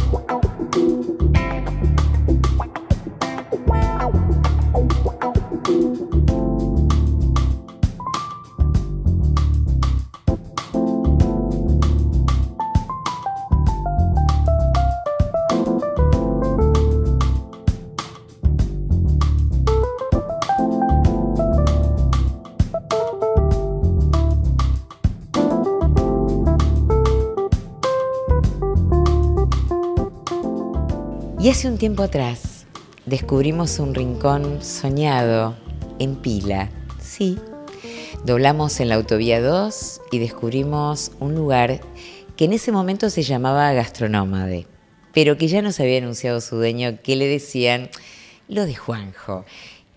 Thank you. Y hace un tiempo atrás descubrimos un rincón soñado en Pila, sí. Doblamos en la autovía 2 y descubrimos un lugar que en ese momento se llamaba Gastronómade, pero que ya nos había anunciado su dueño que le decían lo de Juanjo.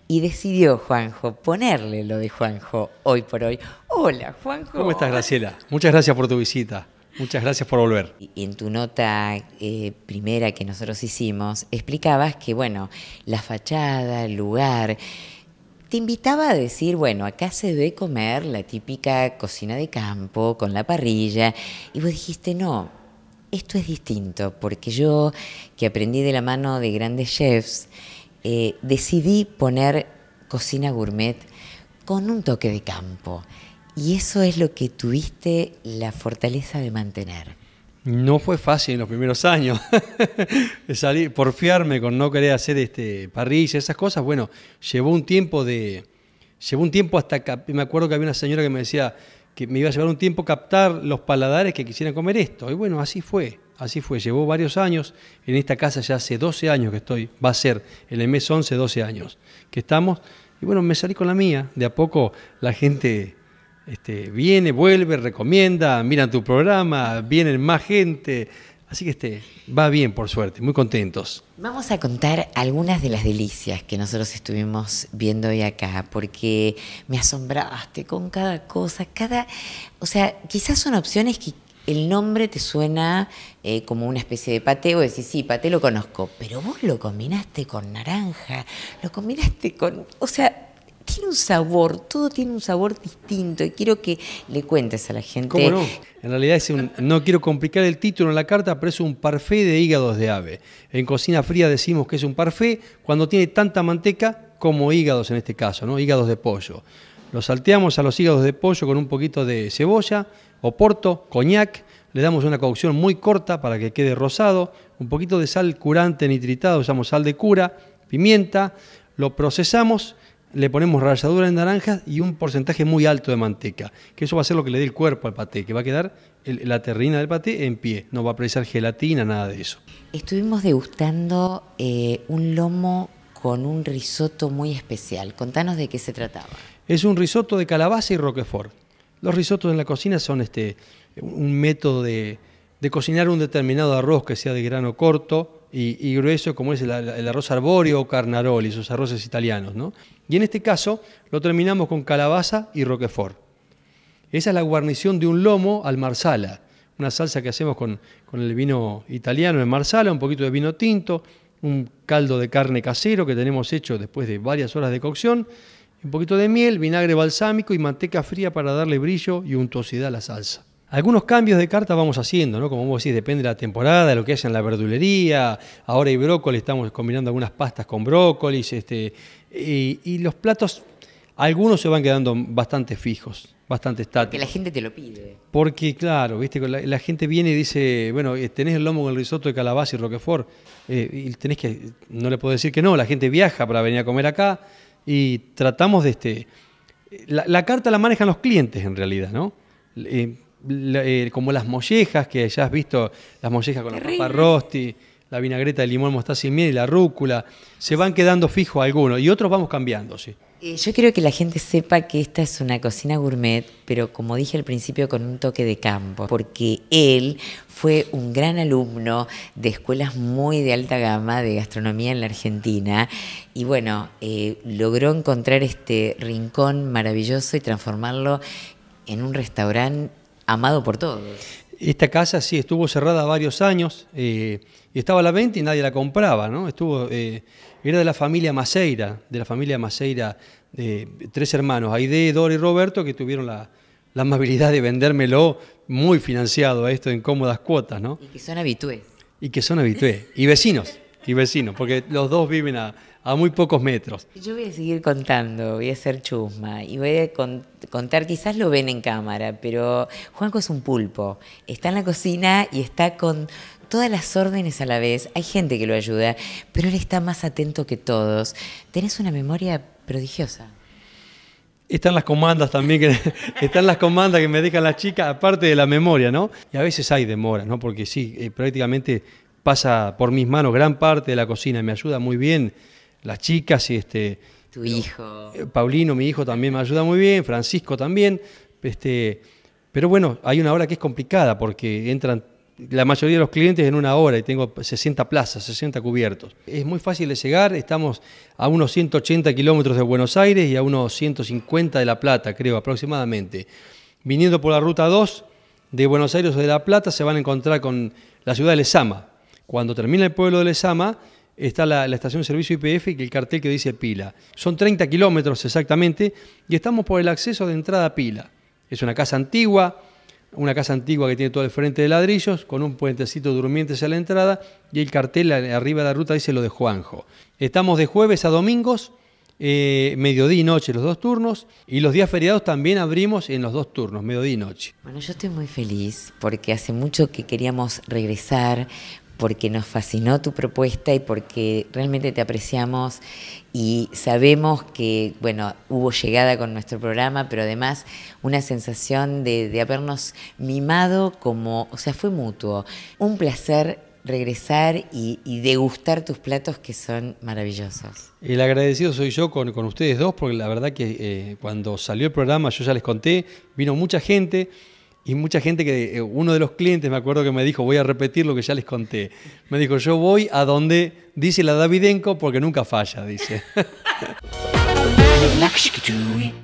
Y decidió Juanjo ponerle lo de Juanjo hoy por hoy. Hola, Juanjo. ¿Cómo estás, Graciela? Muchas gracias por tu visita. Muchas gracias por volver. En tu nota eh, primera que nosotros hicimos, explicabas que, bueno, la fachada, el lugar, te invitaba a decir, bueno, acá se debe comer la típica cocina de campo con la parrilla, y vos dijiste, no, esto es distinto, porque yo, que aprendí de la mano de grandes chefs, eh, decidí poner cocina gourmet con un toque de campo. Y eso es lo que tuviste la fortaleza de mantener. No fue fácil en los primeros años. Salir, porfiarme con no querer hacer este parrilla, esas cosas, bueno, llevó un tiempo de. Llevó un tiempo hasta me acuerdo que había una señora que me decía que me iba a llevar un tiempo captar los paladares que quisieran comer esto. Y bueno, así fue, así fue. Llevó varios años. En esta casa ya hace 12 años que estoy, va a ser en el mes 11, 12 años que estamos. Y bueno, me salí con la mía. De a poco la gente este, viene, vuelve, recomienda, miran tu programa, vienen más gente. Así que este, va bien, por suerte, muy contentos. Vamos a contar algunas de las delicias que nosotros estuvimos viendo hoy acá, porque me asombraste con cada cosa, cada. O sea, quizás son opciones que el nombre te suena eh, como una especie de pateo o decís, sí, paté lo conozco, pero vos lo combinaste con naranja, lo combinaste con. O sea, tiene un sabor, todo tiene un sabor distinto y quiero que le cuentes a la gente. ¿Cómo no? En realidad es un, no quiero complicar el título en la carta, pero es un parfait de hígados de ave. En cocina fría decimos que es un parfait cuando tiene tanta manteca como hígados en este caso, ¿no? Hígados de pollo. Lo salteamos a los hígados de pollo con un poquito de cebolla, oporto, coñac, le damos una cocción muy corta para que quede rosado, un poquito de sal curante nitritado usamos sal de cura, pimienta, lo procesamos le ponemos ralladura de naranjas y un porcentaje muy alto de manteca, que eso va a ser lo que le dé el cuerpo al paté, que va a quedar la terrina del paté en pie, no va a precisar gelatina, nada de eso. Estuvimos degustando eh, un lomo con un risotto muy especial. Contanos de qué se trataba. Es un risotto de calabaza y roquefort. Los risottos en la cocina son este, un método de cocinar un determinado arroz que sea de grano corto, y, grueso como es el, arroz arbóreo o carnaroli, esos arroces italianos. ¿no? Y en este caso lo terminamos con calabaza y roquefort. Esa es la guarnición de un lomo al marsala, una salsa que hacemos con, con el vino italiano de marsala, un poquito de vino tinto, un caldo de carne casero que tenemos hecho después de varias horas de cocción, un poquito de miel, vinagre balsámico y manteca fría para darle brillo y untuosidad a la salsa. Algunos cambios de carta vamos haciendo, ¿no? Como vos decís, depende de la temporada, de lo que haya en la verdulería. Ahora hay brócoli, estamos combinando algunas pastas con brócolis. Este, y, los platos, algunos se van quedando bastante fijos, bastante estáticos. Porque la gente te lo pide. Porque, claro, viste, la, gente viene y dice, bueno, eh, tenés el lomo con el risotto de calabaza y roquefort. Eh, y tenés que, no le puedo decir que no, la gente viaja para venir a comer acá. Y tratamos de este. La, carta la manejan los clientes en realidad, ¿no? Eh, eh, como las mollejas, que ya has visto las mollejas con la papa rosti, la vinagreta de limón, mostaza y miel y la rúcula, se van quedando fijos algunos y otros vamos cambiando, sí. Eh, yo quiero que la gente sepa que esta es una cocina gourmet, pero como dije al principio, con un toque de campo, porque él fue un gran alumno de escuelas muy de alta gama de gastronomía en la Argentina y bueno, eh, logró encontrar este rincón maravilloso y transformarlo en un restaurante amado por todos. Esta casa sí estuvo cerrada varios años, y eh, estaba a la venta y nadie la compraba, ¿no? Estuvo, eh, era de la familia Maceira, de la familia Maceira, de tres hermanos, Aide, Dora y Roberto, que tuvieron la, amabilidad de vendérmelo muy financiado a esto en cómodas cuotas, ¿no? Y que son habitués. Y que son habitués. Y vecinos, y vecinos, porque los dos viven a, a muy pocos metros. Yo voy a seguir contando, voy a ser chusma y voy a contar, quizás lo ven en cámara, pero Juanco es un pulpo. Está en la cocina y está con todas las órdenes a la vez. Hay gente que lo ayuda, pero él está más atento que todos. Tenés una memoria prodigiosa. Están las comandas también, que, están las comandas que me dejan las chicas, aparte de la memoria, ¿no? Y a veces hay demoras, ¿no? Porque sí, eh, prácticamente pasa por mis manos gran parte de la cocina, me ayuda muy bien las chicas y este... Tu hijo. Eh, Paulino, mi hijo, también me ayuda muy bien, Francisco también. Este, pero bueno, hay una hora que es complicada porque entran la mayoría de los clientes en una hora y tengo 60 plazas, 60 cubiertos. Es muy fácil de llegar, estamos a unos 180 kilómetros de Buenos Aires y a unos 150 de La Plata, creo, aproximadamente. Viniendo por la ruta 2 de Buenos Aires o de La Plata, se van a encontrar con la ciudad de Lezama. Cuando termina el pueblo de Lezama, está la, estación de servicio IPF y el cartel que dice Pila. Son 30 kilómetros exactamente y estamos por el acceso de entrada a Pila. Es una casa antigua, una casa antigua que tiene todo el frente de ladrillos, con un puentecito durmiente hacia la entrada y el cartel arriba de la ruta dice lo de Juanjo. Estamos de jueves a domingos, eh, mediodía y noche los dos turnos, y los días feriados también abrimos en los dos turnos, mediodía y noche. Bueno, yo estoy muy feliz porque hace mucho que queríamos regresar, porque nos fascinó tu propuesta y porque realmente te apreciamos y sabemos que, bueno, hubo llegada con nuestro programa, pero además una sensación de, habernos mimado como, o sea, fue mutuo. Un placer regresar y, degustar tus platos que son maravillosos. El agradecido soy yo con, ustedes dos, porque la verdad que eh, cuando salió el programa, yo ya les conté, vino mucha gente. Y mucha gente que, eh, uno de los clientes me acuerdo que me dijo, voy a repetir lo que ya les conté. Me dijo, yo voy a donde dice la Davidenko porque nunca falla, dice.